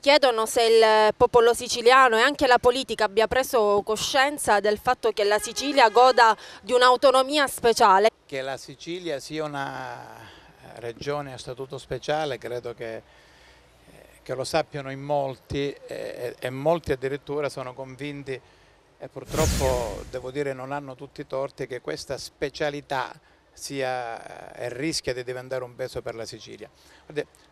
chiedono se il popolo siciliano e anche la politica abbia preso coscienza del fatto che la Sicilia goda di un'autonomia speciale. Che la Sicilia sia una regione a statuto speciale credo che, eh, che lo sappiano in molti eh, e, e molti addirittura sono convinti e purtroppo devo dire non hanno tutti i torti che questa specialità sia, eh, e rischia di diventare un peso per la Sicilia.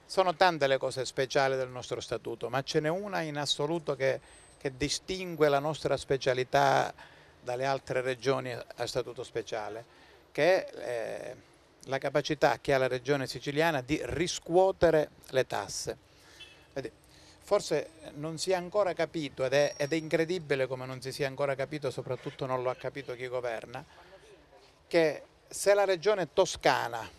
Sono tante le cose speciali del nostro statuto, ma ce n'è una in assoluto che, che distingue la nostra specialità dalle altre regioni a statuto speciale, che è eh, la capacità che ha la regione siciliana di riscuotere le tasse. Forse non si è ancora capito, ed è, ed è incredibile come non si sia ancora capito, soprattutto non lo ha capito chi governa, che se la regione toscana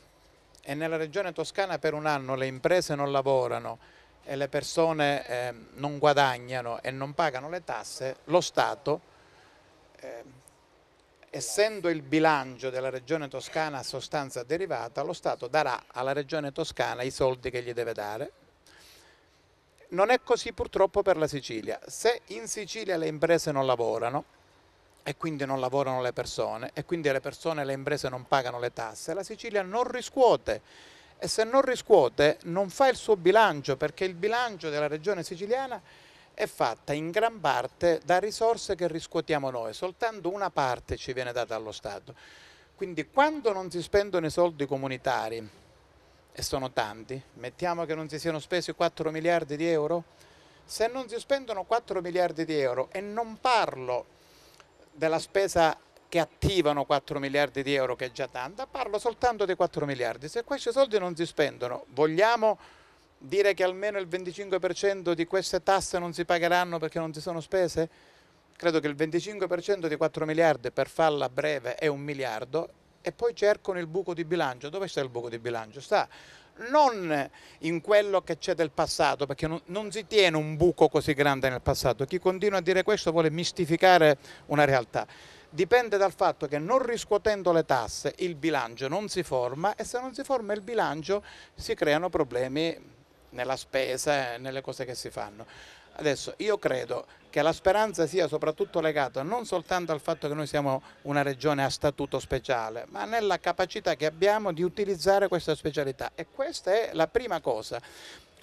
e nella regione toscana per un anno le imprese non lavorano e le persone eh, non guadagnano e non pagano le tasse, lo Stato, eh, essendo il bilancio della regione toscana a sostanza derivata, lo Stato darà alla regione toscana i soldi che gli deve dare. Non è così purtroppo per la Sicilia. Se in Sicilia le imprese non lavorano, e quindi non lavorano le persone e quindi le persone e le imprese non pagano le tasse, la Sicilia non riscuote e se non riscuote non fa il suo bilancio perché il bilancio della regione siciliana è fatta in gran parte da risorse che riscuotiamo noi, soltanto una parte ci viene data dallo Stato. Quindi quando non si spendono i soldi comunitari, e sono tanti, mettiamo che non si siano spesi 4 miliardi di euro, se non si spendono 4 miliardi di euro, e non parlo della spesa che attivano 4 miliardi di euro, che è già tanta, parlo soltanto dei 4 miliardi. Se questi soldi non si spendono, vogliamo dire che almeno il 25% di queste tasse non si pagheranno perché non si sono spese? Credo che il 25% di 4 miliardi, per farla breve, è un miliardo e poi cercano il buco di bilancio. Dove sta il buco di bilancio? Sta non in quello che c'è del passato, perché non, non, si tiene un buco così grande nel passato. Chi continua a dire questo vuole mistificare una realtà. Dipende dal fatto che non riscuotendo le tasse il bilancio non si forma e se non si forma il bilancio si creano problemi nella spesa e eh, nelle cose che si fanno. Adesso io credo che la speranza sia soprattutto legata non soltanto al fatto che noi siamo una regione a statuto speciale, ma nella capacità che abbiamo di utilizzare questa specialità e questa è la prima cosa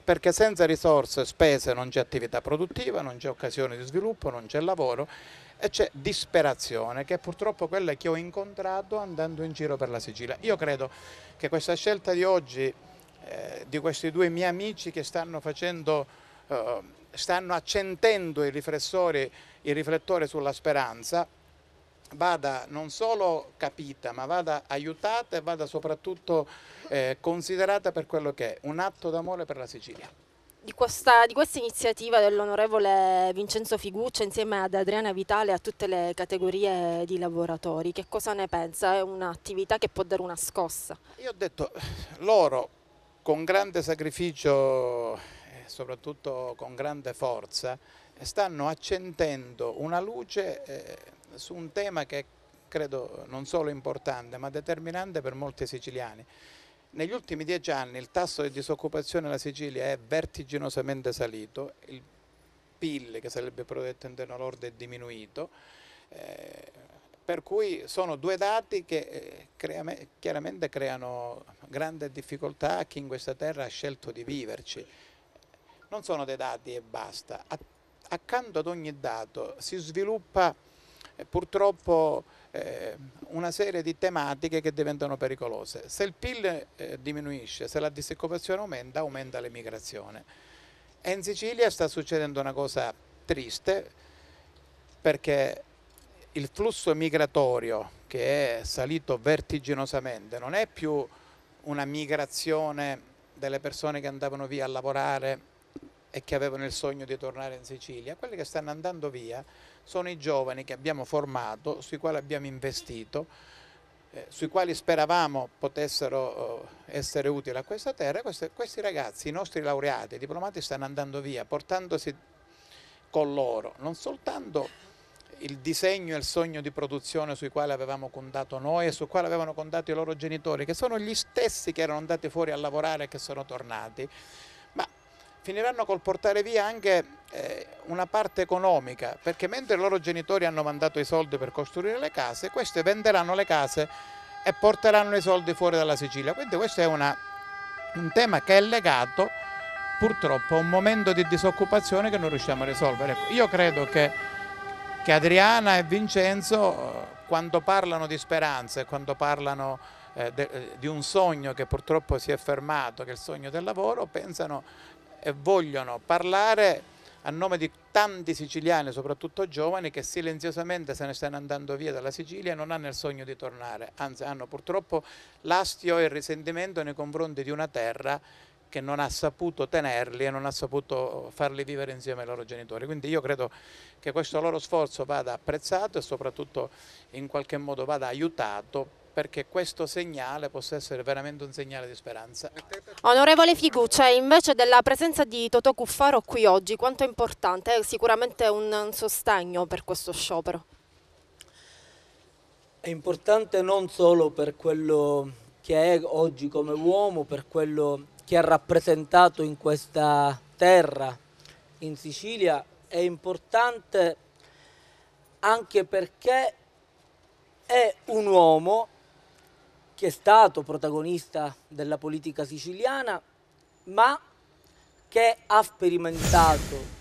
perché senza risorse, spese non c'è attività produttiva, non c'è occasione di sviluppo, non c'è lavoro e c'è disperazione che è purtroppo quella che ho incontrato andando in giro per la Sicilia. Io credo che questa scelta di oggi, eh, di questi due miei amici che stanno facendo eh, stanno accendendo il riflettore, il riflettore sulla speranza vada non solo capita ma vada aiutata e vada soprattutto eh, considerata per quello che è un atto d'amore per la Sicilia. Di questa, di questa iniziativa dell'onorevole Vincenzo Figuccia insieme ad Adriana Vitale e a tutte le categorie di lavoratori, che cosa ne pensa? È un'attività che può dare una scossa? Io ho detto, loro con grande sacrificio soprattutto con grande forza, stanno accendendo una luce eh, su un tema che credo non solo importante ma determinante per molti siciliani. Negli ultimi dieci anni il tasso di disoccupazione della Sicilia è vertiginosamente salito, il PIL che sarebbe prodotto interno lordo è diminuito, eh, per cui sono due dati che eh, crea, chiaramente creano grande difficoltà a chi in questa terra ha scelto di viverci non sono dei dati e basta. accanto ad ogni dato si sviluppa eh, purtroppo eh, una serie di tematiche che diventano pericolose. Se il PIL eh, diminuisce, se la disoccupazione aumenta, aumenta l'emigrazione. E in Sicilia sta succedendo una cosa triste perché il flusso migratorio che è salito vertiginosamente non è più una migrazione delle persone che andavano via a lavorare e che avevano il sogno di tornare in Sicilia, quelli che stanno andando via sono i giovani che abbiamo formato, sui quali abbiamo investito, eh, sui quali speravamo potessero eh, essere utili a questa terra. Questi, questi ragazzi, i nostri laureati, i diplomati stanno andando via portandosi con loro non soltanto il disegno e il sogno di produzione sui quali avevamo condato noi e su quali avevano condato i loro genitori, che sono gli stessi che erano andati fuori a lavorare e che sono tornati, finiranno col portare via anche eh, una parte economica, perché mentre i loro genitori hanno mandato i soldi per costruire le case, queste venderanno le case e porteranno i soldi fuori dalla Sicilia. Quindi questo è una, un tema che è legato purtroppo a un momento di disoccupazione che non riusciamo a risolvere. Ecco, io credo che, che Adriana e Vincenzo eh, quando parlano di speranze, quando parlano eh, de, eh, di un sogno che purtroppo si è fermato, che è il sogno del lavoro, pensano e vogliono parlare a nome di tanti siciliani, soprattutto giovani, che silenziosamente se ne stanno andando via dalla Sicilia e non hanno il sogno di tornare, anzi hanno purtroppo l'astio e il risentimento nei confronti di una terra che non ha saputo tenerli e non ha saputo farli vivere insieme ai loro genitori. Quindi io credo che questo loro sforzo vada apprezzato e soprattutto in qualche modo vada aiutato perché questo segnale possa essere veramente un segnale di speranza. Onorevole Figuccia, invece della presenza di Totò Cuffaro qui oggi, quanto è importante? È sicuramente un sostegno per questo sciopero. È importante non solo per quello che è oggi come uomo, per quello che ha rappresentato in questa terra, in Sicilia, è importante anche perché è un uomo che è stato protagonista della politica siciliana, ma che ha sperimentato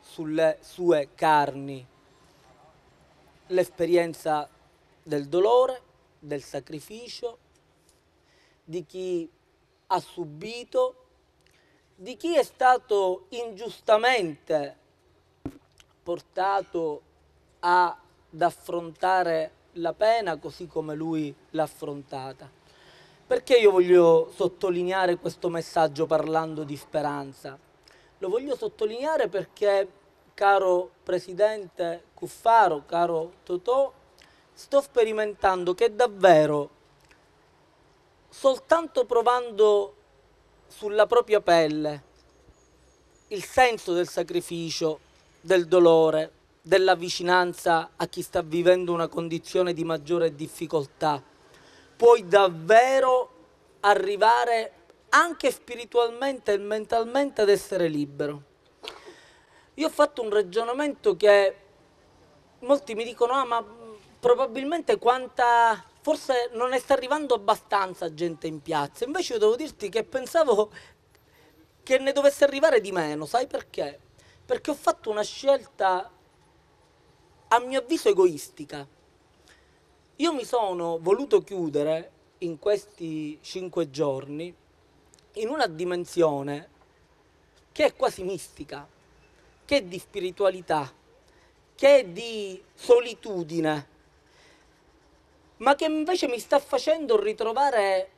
sulle sue carni l'esperienza del dolore, del sacrificio, di chi ha subito, di chi è stato ingiustamente portato ad affrontare la pena così come lui l'ha affrontata. Perché io voglio sottolineare questo messaggio parlando di speranza? Lo voglio sottolineare perché, caro Presidente Cuffaro, caro Totò, sto sperimentando che davvero, soltanto provando sulla propria pelle il senso del sacrificio, del dolore, della vicinanza a chi sta vivendo una condizione di maggiore difficoltà, puoi davvero arrivare anche spiritualmente e mentalmente ad essere libero. Io ho fatto un ragionamento che molti mi dicono, ah ma probabilmente quanta, forse non ne sta arrivando abbastanza gente in piazza, invece io devo dirti che pensavo che ne dovesse arrivare di meno, sai perché? Perché ho fatto una scelta a mio avviso egoistica. Io mi sono voluto chiudere in questi cinque giorni in una dimensione che è quasi mistica, che è di spiritualità, che è di solitudine, ma che invece mi sta facendo ritrovare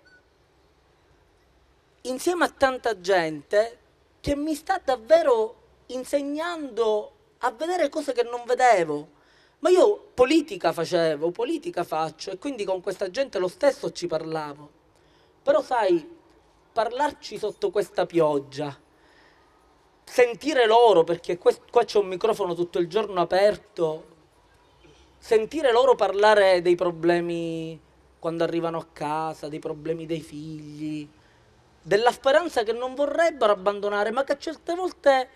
insieme a tanta gente che mi sta davvero insegnando a vedere cose che non vedevo, ma io politica facevo, politica faccio e quindi con questa gente lo stesso ci parlavo. Però sai, parlarci sotto questa pioggia, sentire loro, perché qua c'è un microfono tutto il giorno aperto, sentire loro parlare dei problemi quando arrivano a casa, dei problemi dei figli, della speranza che non vorrebbero abbandonare, ma che certe volte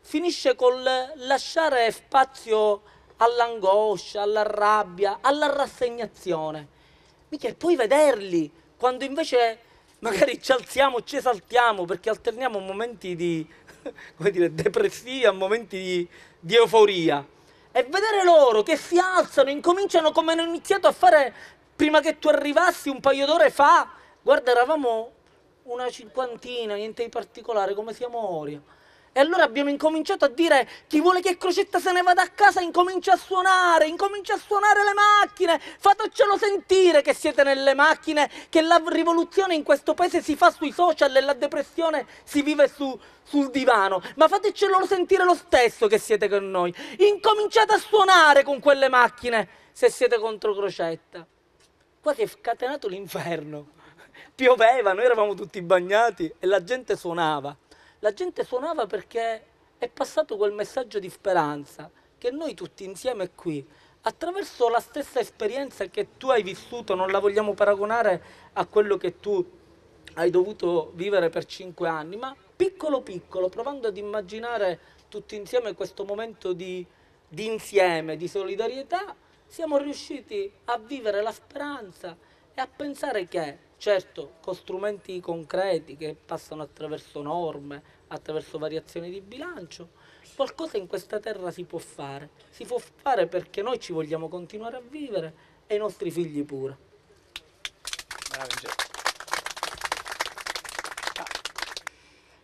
finisce col lasciare spazio all'angoscia, alla rabbia, alla rassegnazione. Mica, e poi vederli quando invece magari ci alziamo, ci esaltiamo perché alterniamo momenti di dire, depressivi a momenti di, di euforia. E vedere loro che si alzano, incominciano come hanno iniziato a fare prima che tu arrivassi un paio d'ore fa. Guarda, eravamo una cinquantina, niente di particolare, come siamo ora. E allora abbiamo incominciato a dire chi vuole che Crocetta se ne vada a casa incomincia a suonare, incomincia a suonare le macchine, fatecelo sentire che siete nelle macchine, che la rivoluzione in questo paese si fa sui social e la depressione si vive su, sul divano, ma fatecelo sentire lo stesso che siete con noi. Incominciate a suonare con quelle macchine se siete contro Crocetta. Qua si è scatenato l'inferno. Pioveva, noi eravamo tutti bagnati e la gente suonava. La gente suonava perché è passato quel messaggio di speranza che noi tutti insieme qui, attraverso la stessa esperienza che tu hai vissuto, non la vogliamo paragonare a quello che tu hai dovuto vivere per cinque anni, ma piccolo piccolo, provando ad immaginare tutti insieme questo momento di, di insieme, di solidarietà, siamo riusciti a vivere la speranza e a pensare che certo con strumenti concreti che passano attraverso norme, attraverso variazioni di bilancio, qualcosa in questa terra si può fare, si può fare perché noi ci vogliamo continuare a vivere e i nostri figli pure. Bravo,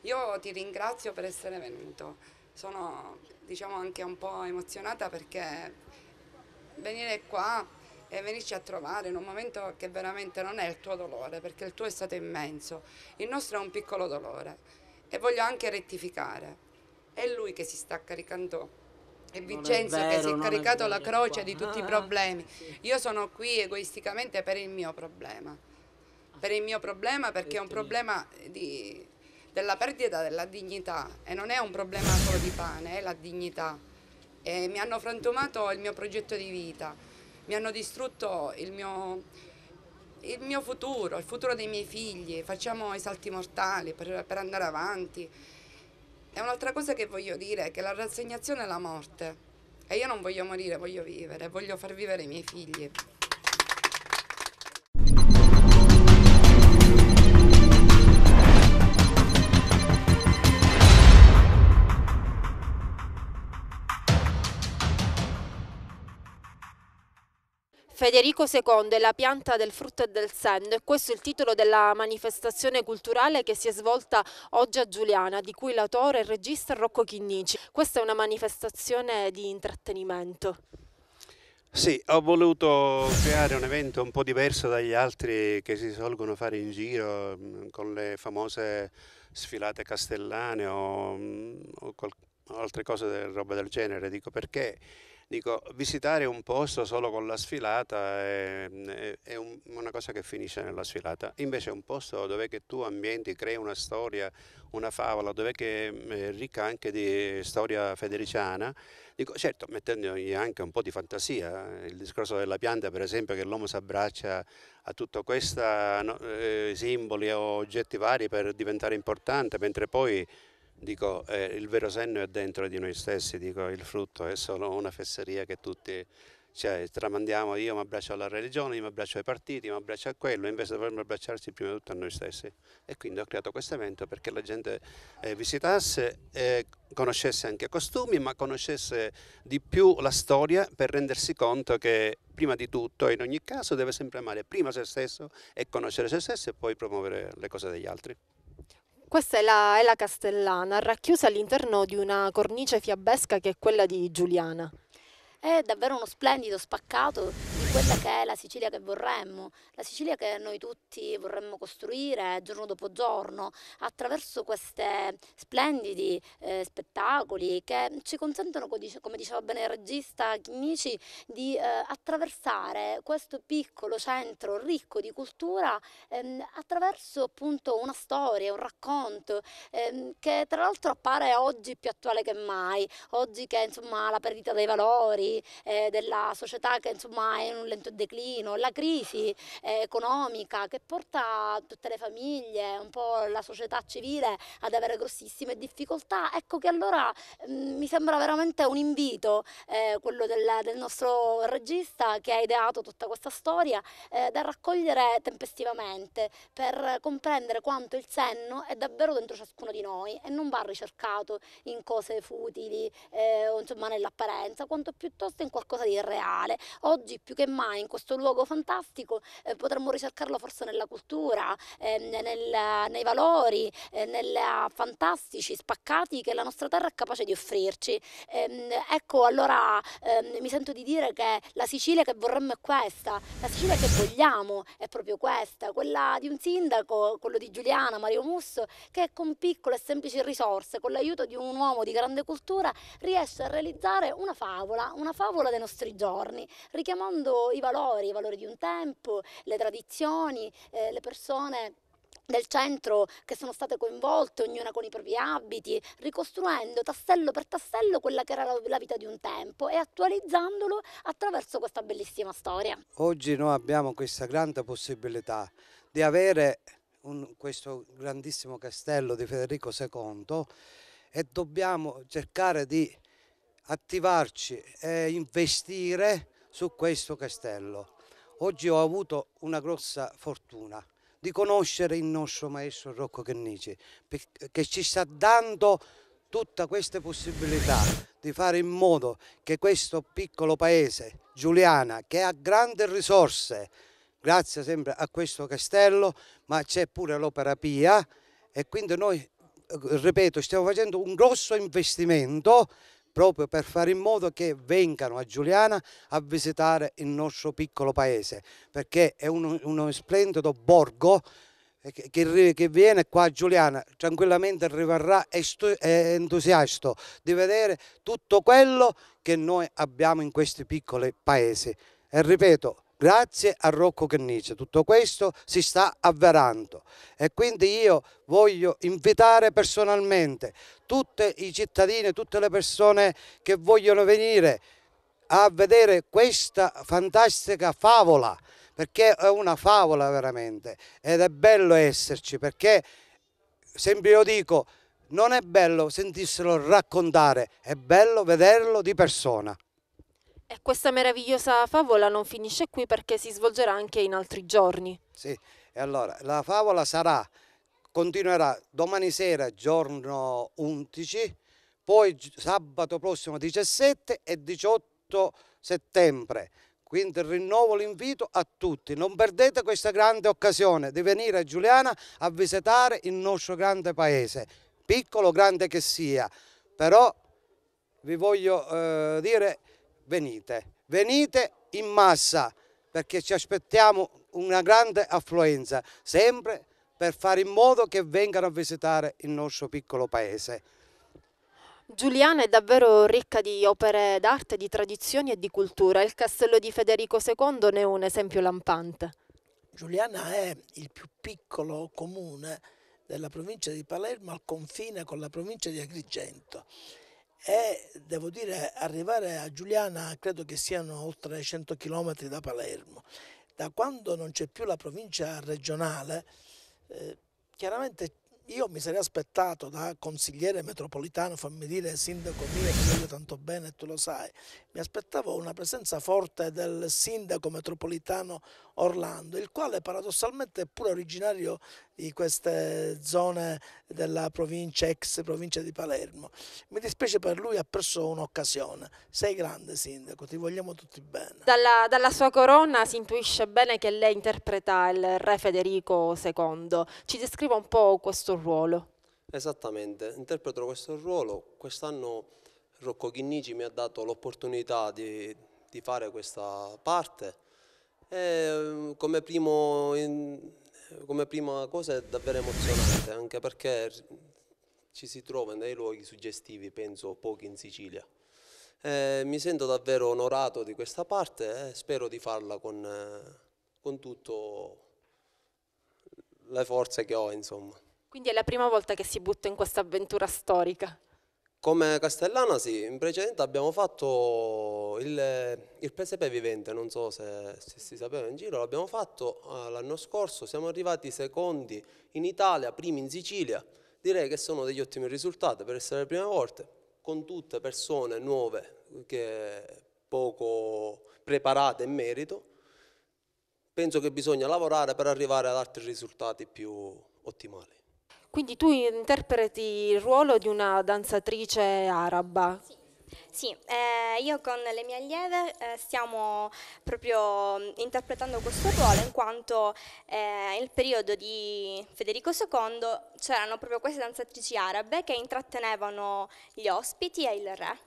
Io ti ringrazio per essere venuto, sono diciamo anche un po' emozionata perché venire qua e venirci a trovare in un momento che veramente non è il tuo dolore, perché il tuo è stato immenso, il nostro è un piccolo dolore e voglio anche rettificare. È lui che si sta caricando è Vincenzo è vero, che si è caricato è la croce qua. di tutti ah, i problemi. Sì. Io sono qui egoisticamente per il mio problema. Per il mio problema perché è un problema di, della perdita della dignità e non è un problema solo di pane, è la dignità. E mi hanno frantumato il mio progetto di vita mi hanno distrutto il mio, il mio futuro, il futuro dei miei figli, facciamo i salti mortali per, per andare avanti. E un'altra cosa che voglio dire è che la rassegnazione è la morte e io non voglio morire, voglio vivere, voglio far vivere i miei figli. Federico II è la pianta del frutto e del senno e questo è il titolo della manifestazione culturale che si è svolta oggi a Giuliana, di cui l'autore e il regista Rocco Chinnici. Questa è una manifestazione di intrattenimento. Sì, ho voluto creare un evento un po' diverso dagli altri che si solgono fare in giro mm, con le famose sfilate castellane o, mm, o altre cose del, roba del genere, dico perché Dico, visitare un posto solo con la sfilata è, è, è un, una cosa che finisce nella sfilata. Invece un posto dove tu ambienti, crei una storia, una favola, dove è eh, ricca anche di storia federiciana. Dico, certo, mettendogli anche un po' di fantasia. Eh. Il discorso della pianta, per esempio, che l'uomo si abbraccia a tutto questo, no, eh, simboli o oggetti vari per diventare importante, mentre poi Dico, eh, il vero senno è dentro di noi stessi, dico, il frutto è solo una fesseria che tutti cioè, tramandiamo, io mi abbraccio alla religione, io mi abbraccio ai partiti, io mi abbraccio a quello, invece dovremmo abbracciarci prima di tutto a noi stessi. E quindi ho creato questo evento perché la gente eh, visitasse, eh, conoscesse anche i costumi, ma conoscesse di più la storia per rendersi conto che prima di tutto, in ogni caso, deve sempre amare prima se stesso e conoscere se stesso e poi promuovere le cose degli altri. Questa è la, è la Castellana, racchiusa all'interno di una cornice fiabesca che è quella di Giuliana. È davvero uno splendido spaccato quella che è la Sicilia che vorremmo, la Sicilia che noi tutti vorremmo costruire giorno dopo giorno attraverso questi splendidi eh, spettacoli che ci consentono, come diceva bene il regista Chinnici, di eh, attraversare questo piccolo centro ricco di cultura ehm, attraverso appunto una storia, un racconto ehm, che tra l'altro appare oggi più attuale che mai, oggi che insomma la perdita dei valori, eh, della società che insomma è in un lento declino, la crisi eh, economica che porta tutte le famiglie, un po' la società civile ad avere grossissime difficoltà, ecco che allora mm, mi sembra veramente un invito eh, quello del, del, nostro regista che ha ideato tutta questa storia eh, da raccogliere tempestivamente per comprendere quanto il senno è davvero dentro ciascuno di noi e non va ricercato in cose futili eh, o insomma nell'apparenza, quanto piuttosto in qualcosa di reale. Oggi più che mai in questo luogo fantastico, eh, potremmo ricercarlo forse nella cultura, eh, nel, nei valori, eh, nei fantastici spaccati che la nostra terra è capace di offrirci. Ehm, ecco, allora ehm, mi sento di dire che la Sicilia che vorremmo è questa, la Sicilia che vogliamo è proprio questa, quella di un sindaco, quello di Giuliana, Mario Musso, che con piccole e semplici risorse, con l'aiuto di un uomo di grande cultura, riesce a realizzare una favola, una favola dei nostri giorni, richiamando i valori, i valori di un tempo, le tradizioni, eh, le persone del centro che sono state coinvolte, ognuna con i propri abiti, ricostruendo tassello per tassello quella che era la, vita di un tempo e attualizzandolo attraverso questa bellissima storia. Oggi noi abbiamo questa grande possibilità di avere un, questo grandissimo castello di Federico II e dobbiamo cercare di attivarci e investire su questo castello. Oggi ho avuto una grossa fortuna di conoscere il nostro maestro Rocco Chennici che ci sta dando tutte queste possibilità di fare in modo che questo piccolo paese, Giuliana, che ha grandi risorse, grazie sempre a questo castello, ma c'è pure l'opera Pia e quindi noi, eh, ripeto, stiamo facendo un grosso investimento proprio per fare in modo che vengano a Giuliana a visitare il nostro piccolo paese, perché è uno, uno splendido borgo che, che, viene qua a Giuliana tranquillamente rimarrà eh, entusiasta di vedere tutto quello che noi abbiamo in questi piccoli paesi. E ripeto, Grazie a Rocco Cannice tutto questo si sta avverando e quindi io voglio invitare personalmente tutti i cittadini, tutte le persone che vogliono venire a vedere questa fantastica favola perché è una favola veramente ed è bello esserci perché sempre io dico non è bello sentirselo raccontare, è bello vederlo di persona. E questa meravigliosa favola non finisce qui perché si svolgerà anche in altri giorni. Sì, e allora la favola sarà, continuerà domani sera giorno 11, poi sabato prossimo 17 e 18 settembre. Quindi rinnovo l'invito a tutti, non perdete questa grande occasione di venire a Giuliana a visitare il nostro grande paese, piccolo o grande che sia. Però vi voglio eh, dire venite, venite in massa perché ci aspettiamo una grande affluenza, sempre per fare in modo che vengano a visitare il nostro piccolo paese. Giuliana è davvero ricca di opere d'arte, di tradizioni e di cultura. Il castello di Federico II ne è un esempio lampante. Giuliana è il più piccolo comune della provincia di Palermo al confine con la provincia di Agrigento e devo dire arrivare a Giuliana credo che siano oltre 100 km da Palermo. Da quando non c'è più la provincia regionale eh, chiaramente io mi sarei aspettato da consigliere metropolitano, fammi dire sindaco mio, che voglio tanto bene e tu lo sai, mi aspettavo una presenza forte del sindaco metropolitano Orlando, il quale paradossalmente è pure originario di queste zone della provincia, ex provincia di Palermo. Mi dispiace per lui, ha perso un'occasione. Sei grande sindaco, ti vogliamo tutti bene. Dalla, dalla sua corona si intuisce bene che lei interpreta il re Federico II. Ci descriva un po' questo ruolo. Esattamente, interpreto questo ruolo. Quest'anno Rocco Chinnici mi ha dato l'opportunità di, di, fare questa parte. E mm, come, primo, in, come prima cosa è davvero emozionante, anche perché ci si trova nei luoghi suggestivi, penso pochi in Sicilia. Eh, mi sento davvero onorato di questa parte e eh, spero di farla con, eh, con tutte le forze che ho, insomma. Quindi è la prima volta che si butta in questa avventura storica. Come Castellana sì, in precedenza abbiamo fatto il, il presepe vivente, non so se, se si sapeva in giro, l'abbiamo fatto eh, l'anno scorso, siamo arrivati secondi in Italia, primi in Sicilia, direi che sono degli ottimi risultati per essere la prima volta, con tutte persone nuove che poco preparate in merito, penso che bisogna lavorare per arrivare ad altri risultati più ottimali. Quindi tu interpreti il ruolo di una danzatrice araba. Sì. Sì, eh, io con le mie allieve eh, stiamo proprio mm, interpretando questo ruolo in quanto eh, nel periodo di Federico II c'erano proprio queste danzatrici arabe che intrattenevano gli ospiti e il re.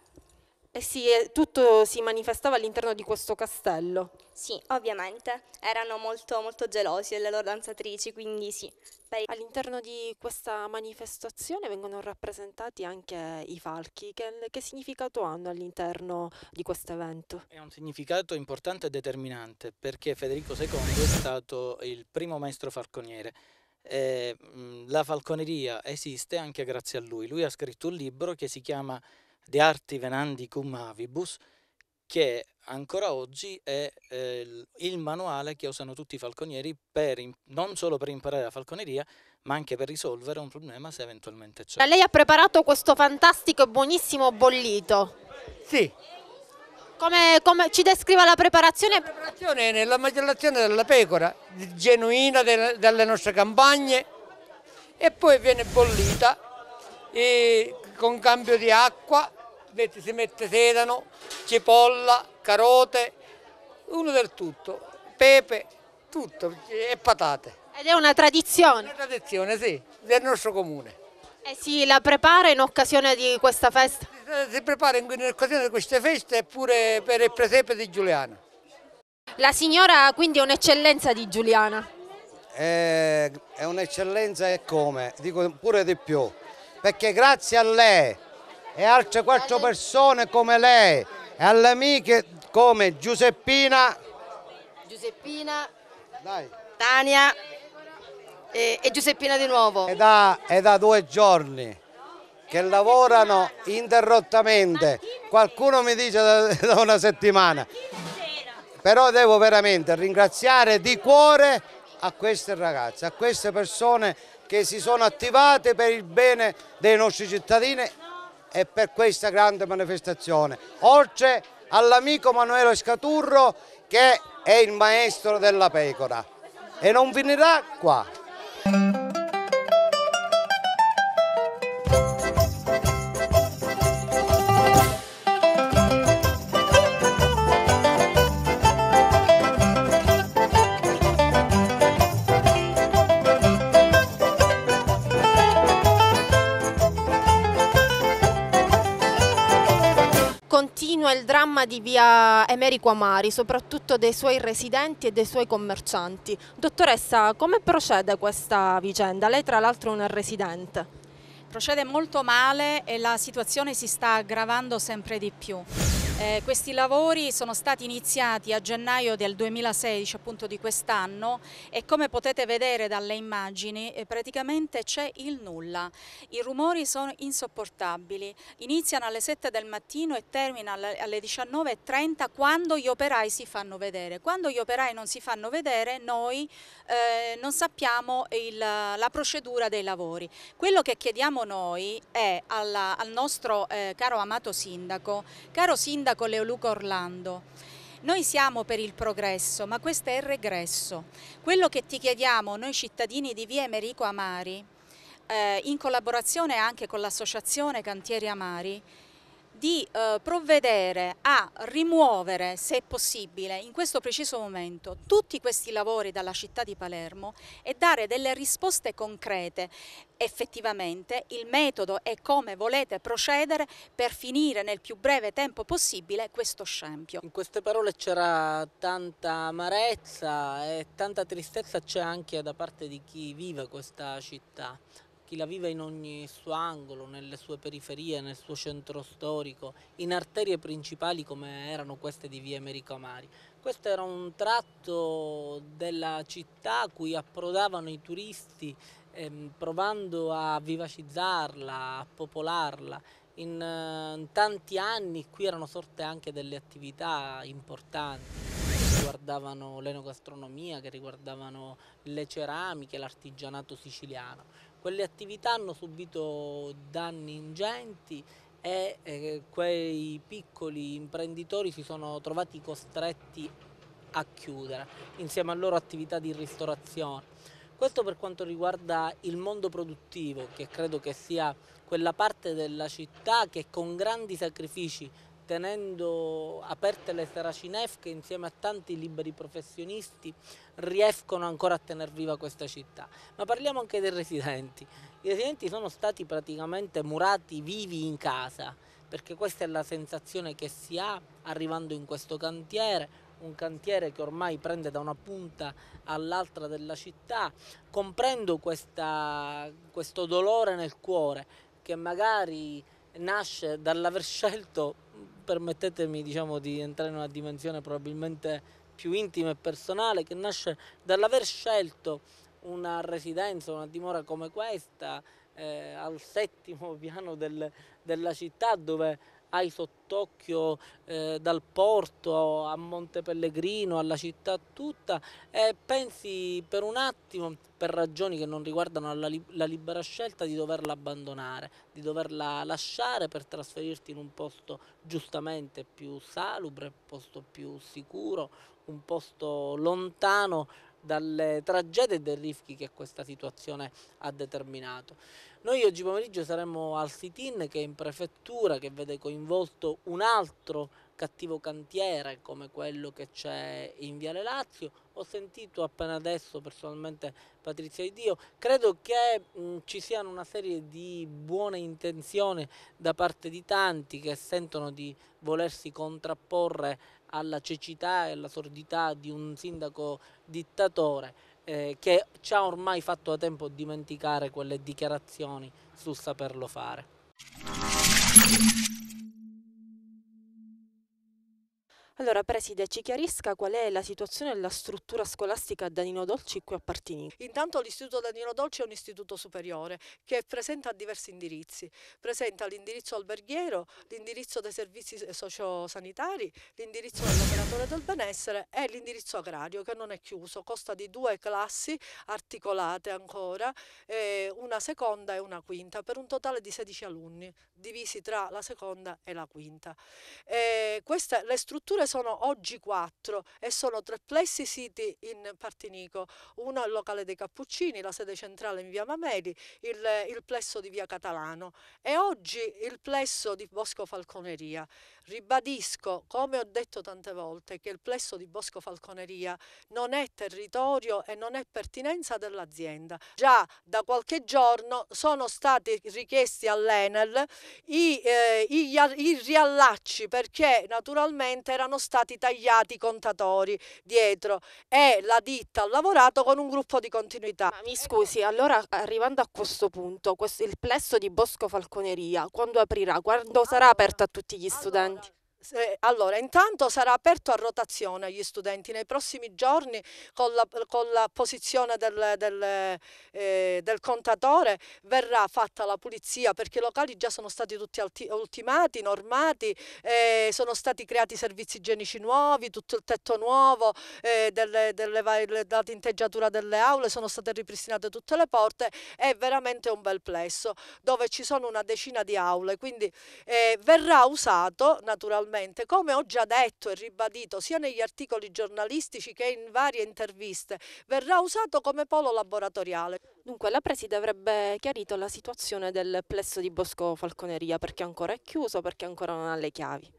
E sì, eh, tutto si manifestava all'interno di questo castello. Sì, ovviamente. Erano molto, molto gelosi delle loro danzatrici, quindi sì. All'interno di questa manifestazione vengono rappresentati anche i falchi. Che, che significato hanno all'interno di questo evento? È un significato importante e determinante perché Federico II è stato il primo maestro falconiere. E, eh, la falconeria esiste anche grazie a lui. Lui ha scritto un libro che si chiama De Arti Venandi Cum Avibus, che ancora oggi è eh, il manuale che usano tutti i falconieri per, non solo per imparare la falconeria, ma anche per risolvere un problema se eventualmente c'è. Cioè, lei ha preparato questo fantastico e buonissimo bollito. Sì. Come, come ci descriva la preparazione? La preparazione è nella macellazione della pecora, genuina de, delle nostre campagne, e poi viene bollita con cambio di acqua mette, si mette sedano, cipolla, carote, uno del tutto, pepe, tutto e patate. Ed è una tradizione? Una tradizione, sì, del nostro comune. E eh si la prepara in occasione di questa festa? Si eh, prepara in occasione di queste feste e pure per il presepe di Giuliana. La signora quindi è un'eccellenza di Giuliana? Eh, è un'eccellenza e come, dico pure di più, perché grazie a lei e altre quattro persone come lei e alle amiche come Giuseppina, Giuseppina Dai. Tania e, e, Giuseppina di nuovo. È da, è da due giorni che lavorano interrottamente, qualcuno mi dice da, da una settimana, però devo veramente ringraziare di cuore a queste ragazze, a queste persone che si sono attivate per il bene dei nostri cittadini e per questa grande manifestazione, oltre all'amico Manuele Scaturro che è il maestro della pecora e non finirà qua. di via Emerico Amari, soprattutto dei suoi residenti e dei suoi commercianti. Dottoressa, come procede questa vicenda? Lei tra l'altro è una residente. Procede molto male e la situazione si sta aggravando sempre di più. Eh, questi lavori sono stati iniziati a gennaio del 2016, appunto di quest'anno, e come potete vedere dalle immagini eh, praticamente c'è il nulla. I rumori sono insopportabili, iniziano alle 7 del mattino e terminano alle 19.30 quando gli operai si fanno vedere. Quando gli operai non si fanno vedere noi eh, non sappiamo il, la procedura dei lavori. Quello che chiediamo noi è alla, al nostro eh, caro amato sindaco, caro sindaco, Sindaco Leoluca Orlando. Noi siamo per il progresso, ma questo è il regresso. Quello che ti chiediamo noi cittadini di via Emerico Amari, eh, in collaborazione anche con l'associazione Cantieri Amari, di eh, provvedere a rimuovere, se possibile, in questo preciso momento, tutti questi lavori dalla città di Palermo e dare delle risposte concrete effettivamente il metodo e come volete procedere per finire nel più breve tempo possibile questo scempio. In queste parole c'era tanta amarezza e tanta tristezza c'è anche da parte di chi vive questa città chi la vive in ogni suo angolo, nelle sue periferie, nel suo centro storico, in arterie principali come erano queste di via Americo Amari. Questo era un tratto della città a cui approdavano i turisti ehm, provando a vivacizzarla, a popolarla. In, in eh, tanti anni qui erano sorte anche delle attività importanti che riguardavano l'enogastronomia, che riguardavano le ceramiche, l'artigianato siciliano. Quelle attività hanno subito danni ingenti e eh, quei piccoli imprenditori si sono trovati costretti a chiudere insieme a loro attività di ristorazione. Questo per quanto riguarda il mondo produttivo, che credo che sia quella parte della città che con grandi sacrifici tenendo aperte le saracinesche insieme a tanti liberi professionisti riescono ancora a tenere viva questa città. Ma parliamo anche dei residenti. I residenti sono stati praticamente murati vivi in casa perché questa è la sensazione che si ha arrivando in questo cantiere, un cantiere che ormai prende da una punta all'altra della città, comprendo questa, questo dolore nel cuore che magari nasce dall'aver scelto permettetemi diciamo, di entrare in una dimensione probabilmente più intima e personale che nasce dall'aver scelto una residenza, una dimora come questa, eh, al settimo piano del, della città dove hai sott'occhio eh, dal porto a Monte Pellegrino, alla città tutta e pensi per un attimo, per ragioni che non riguardano la, li la libera scelta, di doverla abbandonare, di doverla lasciare per trasferirti in un posto giustamente più salubre, un posto più sicuro, un posto lontano dalle tragedie e dai rischi che questa situazione ha determinato. Noi oggi pomeriggio saremo al sit-in che è in prefettura, che vede coinvolto un altro cattivo cantiere come quello che c'è in Viale Lazio. Ho sentito appena adesso personalmente Patrizia Idio. Credo che mh, mm, ci siano una serie di buone intenzioni da parte di tanti che sentono di volersi contrapporre alla cecità e alla sordità di un sindaco dittatore eh, che ci ha ormai fatto da tempo dimenticare quelle dichiarazioni sul saperlo fare. Allora, Preside, ci chiarisca qual è la situazione della struttura scolastica Danino Dolci qui a Partini. Intanto l'Istituto Danino Dolci è un istituto superiore che presenta diversi indirizzi. Presenta l'indirizzo alberghiero, l'indirizzo dei servizi sociosanitari, l'indirizzo dell'operatore del benessere e l'indirizzo agrario che non è chiuso, costa di due classi articolate ancora, una seconda e una quinta, per un totale di 16 alunni divisi tra la seconda e la quinta. E queste, le strutture Comunque sono oggi quattro e sono tre plessi siti in Partinico, uno al locale dei Cappuccini, la sede centrale in via Mameli, il, il plesso di via Catalano e oggi il plesso di Bosco Falconeria. Ribadisco, come ho detto tante volte, che il plesso di Bosco Falconeria non è territorio e non è pertinenza dell'azienda. Già da qualche giorno sono stati richiesti all'Enel i, eh, i, i riallacci perché naturalmente erano sono stati tagliati i contatori dietro e la ditta ha lavorato con un gruppo di continuità. Ma mi scusi, allora arrivando a questo punto, questo, il plesso di Bosco Falconeria, quando aprirà? Quando sarà aperto a tutti gli allora, studenti? allora, intanto sarà aperto a rotazione agli studenti nei prossimi giorni con la, con la posizione del, del, eh, del, contatore verrà fatta la pulizia perché i locali già sono stati tutti ultimati, normati, eh, sono stati creati servizi igienici nuovi, tutto il tetto nuovo, eh, delle, delle la tinteggiatura delle aule, sono state ripristinate tutte le porte, è veramente un bel plesso dove ci sono una decina di aule, quindi eh, verrà usato naturalmente attualmente, come ho già detto e ribadito sia negli articoli giornalistici che in varie interviste, verrà usato come polo laboratoriale. Dunque la preside avrebbe chiarito la situazione del plesso di Bosco Falconeria, perché ancora è chiuso, perché ancora non ha le chiavi.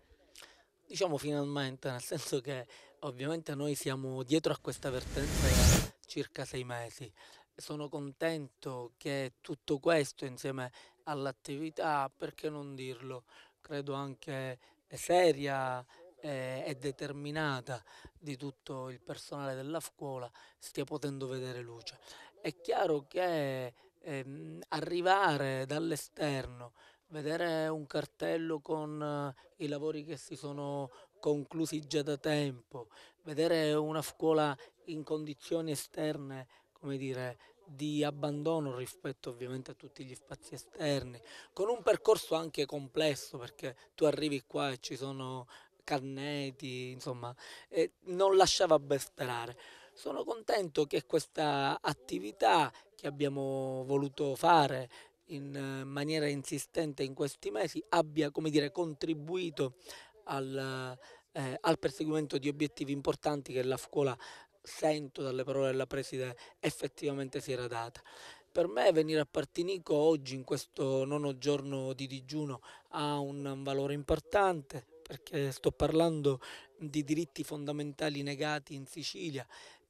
Diciamo finalmente, nel senso che ovviamente noi siamo dietro a questa vertenza da circa sei mesi. Sono contento che tutto questo insieme all'attività, perché non dirlo, credo anche seria e determinata di tutto il personale della scuola stia potendo vedere luce. È chiaro che ehm, arrivare dall'esterno, vedere un cartello con eh, i lavori che si sono conclusi già da tempo, vedere una scuola in condizioni esterne, come dire, di abbandono rispetto ovviamente a tutti gli spazi esterni, con un percorso anche complesso perché tu arrivi qua e ci sono canneti, insomma, eh, non lasciava ben sperare. Sono contento che questa attività che abbiamo voluto fare in eh, maniera insistente in questi mesi abbia come dire, contribuito al, eh, al perseguimento di obiettivi importanti che la scuola ha sento dalle parole della Preside effettivamente si era data. Per me venire a Partinico oggi, in questo nono giorno di digiuno, ha un valore importante perché sto parlando di diritti fondamentali negati in Sicilia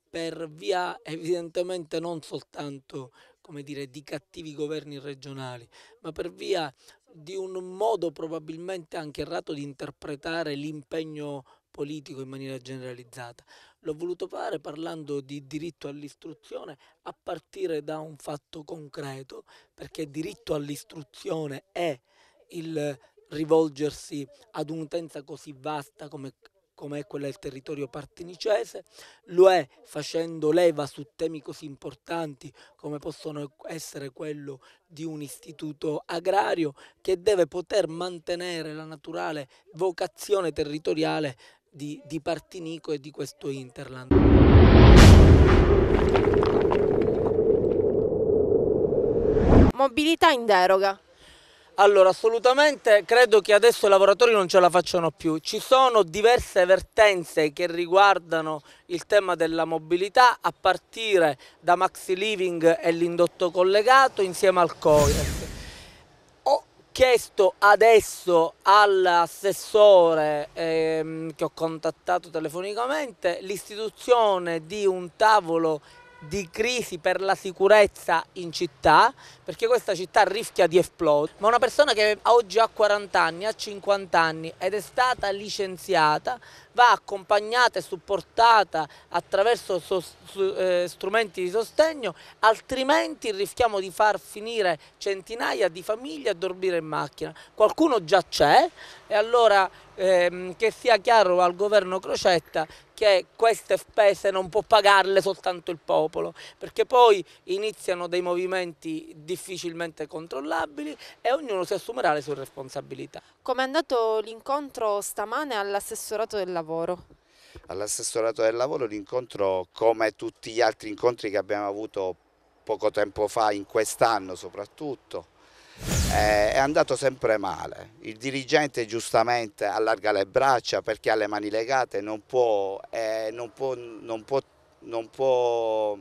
per via evidentemente non soltanto come dire, di cattivi governi regionali, ma per via di un modo probabilmente anche errato di interpretare l'impegno politico in maniera generalizzata. L'ho voluto fare parlando di diritto all'istruzione a partire da un fatto concreto, perché diritto all'istruzione è il rivolgersi ad un'utenza così vasta come come è quella del territorio partenicese, lo è facendo leva su temi così importanti come possono essere quello di un istituto agrario che deve poter mantenere la naturale vocazione territoriale di, di Partinico e di questo Interland. Mobilità in deroga. Allora, assolutamente credo che adesso i lavoratori non ce la facciano più. Ci sono diverse vertenze che riguardano il tema della mobilità a partire da Maxi Living e l'indotto collegato insieme al COIRE chiesto adesso all'assessore ehm, che ho contattato telefonicamente l'istituzione di un tavolo di crisi per la sicurezza in città, perché questa città rischia di esplodere, ma una persona che oggi ha 40 anni, ha 50 anni ed è stata licenziata va accompagnata e supportata attraverso eh, strumenti di sostegno, altrimenti rischiamo di far finire centinaia di famiglie a dormire in macchina. Qualcuno già c'è e allora ehm, che sia chiaro al governo Crocetta che queste spese non può pagarle soltanto il popolo, perché poi iniziano dei movimenti difficilmente controllabili e ognuno si assumerà le sue responsabilità. Come è andato l'incontro stamane all'assessorato del lavoro? All'assessorato del lavoro l'incontro come tutti gli altri incontri che abbiamo avuto poco tempo fa, in quest'anno soprattutto, eh, è andato sempre male. Il dirigente giustamente allarga le braccia perché ha le mani legate, non può, eh, non può, non può, non può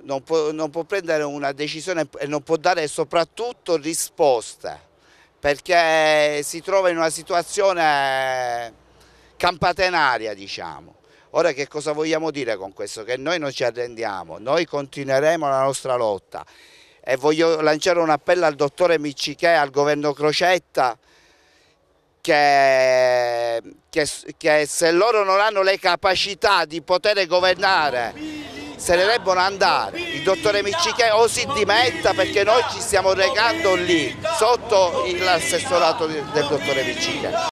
non può, non può, prendere una decisione e non può dare soprattutto risposte perché si trova in una situazione eh, campatenaria diciamo. Ora che cosa vogliamo dire con questo? Che noi non ci arrendiamo, noi continueremo la nostra lotta e voglio lanciare un appello al dottore Miccichè, al governo Crocetta che, che, che se loro non hanno le capacità di poter governare se ne debbono andare. Il dottore Miccichè o si dimetta perché noi ci stiamo recando lì sotto l'assessorato del dottore Miccichè.